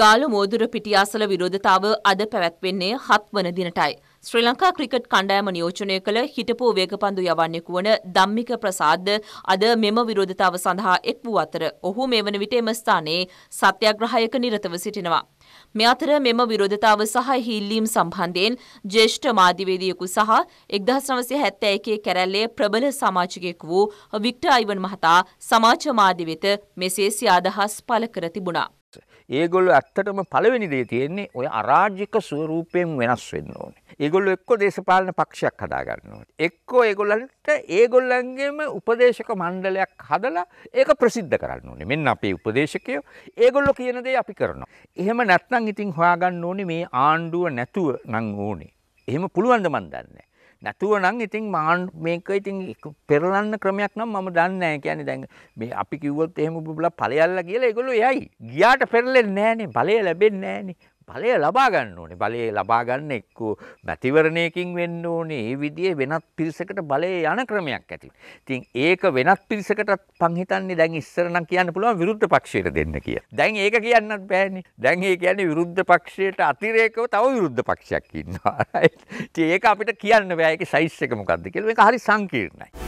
ගාලු මෝදුර පිටියාසල විරෝධතාව අද පැවැත්වෙන්නේ හත් වන දිනටයි. ශ්‍රී ලංකා ක්‍රිකට් කණ්ඩායම නියෝජනය කළ හිටපු වේගපන්දු යවන්නෙකු වන ධම්මික ප්‍රසාද්ද අද මෙම විරෝධතාව සඳහා එක් වූ අතර ඔහු මේ වන විට එම ස්ථානයේ සත්‍යග්‍රහයක නිරතව සිටිනවා. මේ අතර මෙම විරෝධතාව සහ හිල්ලීම් සම්බන්ධයෙන් ජේෂ්ඨ මාධ්‍යවේදියෙකු සහ 1971 කැරැල්ලේ ප්‍රබල සමාජිකයෙකු වූ වික්ටර් අයිවන් මහතා සමාජ මාධ්‍ය වෙත මෙසේ සිය අදහස් පළ කර තිබුණා. ඒගොල්ලෝ ඇත්තටම පළවෙනි දේ තියෙන්නේ ඔය අරාජික ස්වරූපයෙන් වෙනස් වෙන්න ඕනේ. ඒගොල්ලෝ එක්ක දේශපාලන පක්ෂයක් හදා ගන්න ඕනේ. එක්ක ඒගොල්ලන්ට ඒගොල්ලන්ගේම උපදේශක මණ්ඩලයක් හදලා ඒක ප්‍රසිද්ධ කරන්න ඕනේ. මෙන්න අපේ උපදේශකයෝ ඒගොල්ලෝ කියන දේ අපි කරනවා. එහෙම නැත්නම් ඉතින් හොයාගන්න ඕනේ මේ ආණ්ඩුව නැතුව නම් ඕනේ. එහෙම පුළුවන් ද මන් දන්නේ නැතුව නම් ඉතින් මහාන් මේක ඉතින් පෙරලන්න ක්‍රමයක් නම් මම දන්නේ නැහැ. කියන්නේ දැන් මේ අපි කිව්වොත් එහෙම බුබලා ඵලයල්ලා කියලා ඒගොල්ලෝ යයි. ගියාට පෙරලෙන්නේ නැහනේ. ඵලය ලැබෙන්නේ නැහනේ. ඵලය ලබා ගන්න ඕනේ. ඵලය ලබා ගන්න එක්ක මැතිවරණයකින් වෙන්න ඕනේ. ඒ විදිහේ වෙනත් පිරිසකට බලය යන ක්‍රමයක් ඇති. ඉතින් ඒක වෙනත් පිරිසකටත් මං හිතන්නේ දැන් ඉස්සර නම් කියන්න පුළුවන් විරුද්ධ පක්ෂයට දෙන්න කියලා. දැන් ඒක කියන්නත් බෑනේ. දැන් ඒ කියන්නේ විරුද්ධ පක්ෂයට අතිරේකව තව විරුද්ධ පක්ෂයක් ඉන්නවා. ඒක අපිට කියන්න බෑ. ඒකේ සයිස් එක මොකද්ද කියලා. මේක හරි සංකීර්ණයි.